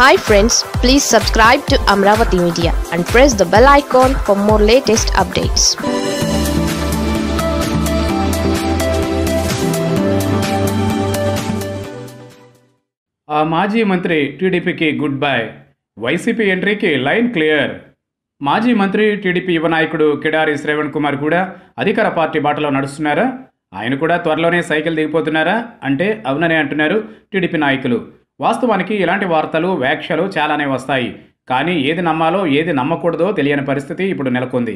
hi friends please subscribe to Amaravati media and press the bell icon for more latest updates ఆ మాజీ మంత్రి టీడీపీకి good bye YCP ఎంట్రీకి line clear మాజీ మంత్రి టీడీపీ యువ నాయకుడు కిడారి శ్రవణ్ కుమార్ కూడా అధికార పార్టీ బాటలో నడుస్తున్నారా ఆయన కూడా త్వరలోనే సైకిల్ దిగిపోతున్నారా అంటే అవుననే అంటున్నారు టీడీపీ నాయకులు వాస్తవానికి ఇలాంటి వార్తలు వ్యాఖ్యలు చాలానే వస్తాయి కానీ ఏది నమ్మాలో ఏది నమ్మకూడదో తెలియని పరిస్థితి ఇప్పుడు నెలకొంది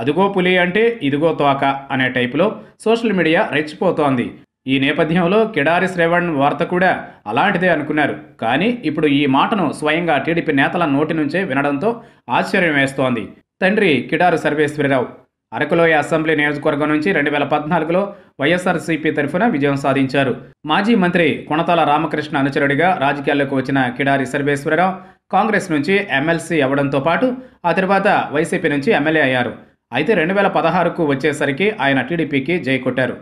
అదుగో పులి అంటే ఇదిగో తోక అనే టైపులో సోషల్ మీడియా రెచ్చిపోతోంది ఈ నేపథ్యంలో కిడారి శ్రవణ్ వార్త కూడా అలాంటిదే అనుకున్నారు కానీ ఇప్పుడు ఈ మాటను స్వయంగా టీడీపీ నేతల నోటి నుంచే వినడంతో ఆశ్చర్యం వేస్తోంది తండ్రి కిడారు సర్వేశ్వరరావు అరకులోయ అసెంబ్లీ నియోజకవర్గం నుంచి రెండు వేల పద్నాలుగులో వైఎస్ఆర్సీపీ తరఫున విజయం సాధించారు మాజీ మంత్రి కొణతాల రామకృష్ణ అనుచరుడిగా రాజకీయాల్లోకి వచ్చిన కిడారి సర్వేశ్వరరావు కాంగ్రెస్ నుంచి ఎమ్మెల్సీ అవ్వడంతో పాటు ఆ తర్వాత వైసీపీ నుంచి ఎమ్మెల్యే అయ్యారు అయితే రెండు వేల పదహారుకు వచ్చేసరికి ఆయన టీడీపీకి జై కొట్టారు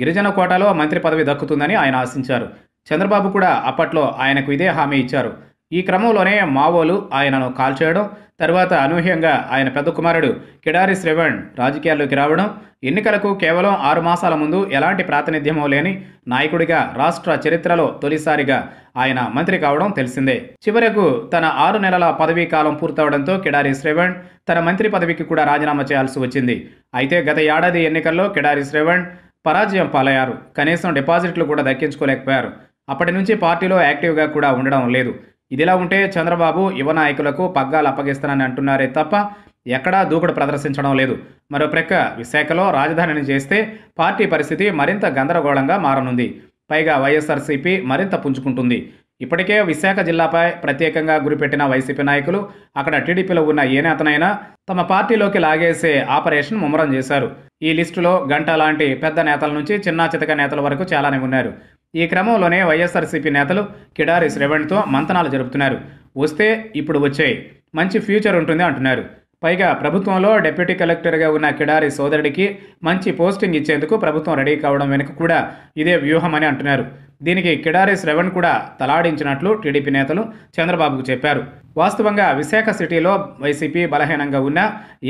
గిరిజన కోటాలో మంత్రి పదవి దక్కుతుందని ఆయన ఆశించారు చంద్రబాబు కూడా అప్పట్లో ఆయనకు ఇదే హామీ ఇచ్చారు ఈ క్రమంలోనే మావోలు ఆయనను కాల్చేయడం తర్వాత అనూహ్యంగా ఆయన పెద్ద కుమారుడు కిడారి శ్రవణ్ రాజకీయాల్లోకి రావడం ఎన్నికలకు కేవలం ఆరు మాసాల ముందు ఎలాంటి ప్రాతినిధ్యమో లేని నాయకుడిగా రాష్ట్ర చరిత్రలో తొలిసారిగా ఆయన మంత్రి కావడం తెలిసిందే చివరకు తన ఆరు నెలల పదవీ కాలం పూర్తవడంతో కిడారి శ్రవణ్ తన మంత్రి పదవికి కూడా రాజీనామా చేయాల్సి వచ్చింది అయితే గత ఏడాది ఎన్నికల్లో కిడారి శ్రవణ్ పరాజయం పాలయ్యారు కనీసం డిపాజిట్లు కూడా దక్కించుకోలేకపోయారు అప్పటి నుంచి పార్టీలో యాక్టివ్గా కూడా ఉండడం లేదు ఇదిలా ఉంటే చంద్రబాబు యువ నాయకులకు పగ్గాలు అప్పగిస్తానని అంటున్నారే తప్ప ఎక్కడా దూకుడు ప్రదర్శించడం లేదు మరో ప్రక్క విశాఖలో రాజధానిని చేస్తే పార్టీ పరిస్థితి మరింత గందరగోళంగా మారనుంది పైగా వైఎస్ఆర్సీపీ మరింత పుంజుకుంటుంది ఇప్పటికే విశాఖ జిల్లాపై ప్రత్యేకంగా గురిపెట్టిన వైసీపీ నాయకులు అక్కడ టీడీపీలో ఉన్న ఏ నేతనైనా తమ పార్టీలోకి లాగేసే ఆపరేషన్ ముమ్మరం చేశారు ఈ లిస్టులో గంట లాంటి పెద్ద నేతల నుంచి చిన్నా చితక నేతల వరకు చాలానే ఉన్నారు ఈ క్రమంలోనే వైఎస్ఆర్సీపీ నేతలు కిడారి శ్రవణ్తో మంతనాలు జరుపుతున్నారు వస్తే ఇప్పుడు వచ్చాయి మంచి ఫ్యూచర్ ఉంటుంది అంటున్నారు పైగా ప్రభుత్వంలో డిప్యూటీ కలెక్టర్గా ఉన్న కిడారి సోదరుడికి మంచి పోస్టింగ్ ఇచ్చేందుకు ప్రభుత్వం రెడీ కావడం వెనుక కూడా ఇదే వ్యూహం అని అంటున్నారు దీనికి కిడారి శ్రవణ్ కూడా తలాడించినట్లు టీడీపీ నేతలు చంద్రబాబుకు చెప్పారు వాస్తవంగా విశాఖ సిటీలో వైసీపీ బలహీనంగా ఉన్న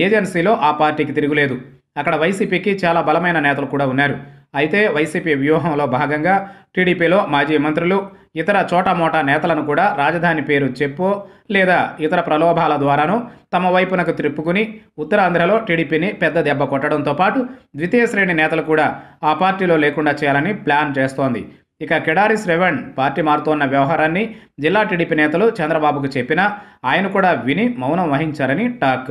ఏజెన్సీలో ఆ పార్టీకి తిరుగులేదు అక్కడ వైసీపీకి చాలా బలమైన నేతలు కూడా ఉన్నారు అయితే వైసీపీ వ్యూహంలో భాగంగా టీడీపీలో మాజీ మంత్రులు ఇతర చోటమోటా నేతలను కూడా రాజధాని పేరు చెప్పు లేదా ఇతర ప్రలోభాల ద్వారాను తమ వైపునకు త్రిప్పుకుని ఉత్తరాంధ్రలో టీడీపీని పెద్ద దెబ్బ కొట్టడంతో పాటు ద్వితీయ శ్రేణి నేతలు కూడా ఆ పార్టీలో లేకుండా చేయాలని ప్లాన్ చేస్తోంది ఇక కిడారి శ్రవణ్ పార్టీ మారుతోన్న వ్యవహారాన్ని జిల్లా టీడీపీ నేతలు చంద్రబాబుకు చెప్పినా ఆయన కూడా విని మౌనం వహించారని టాక్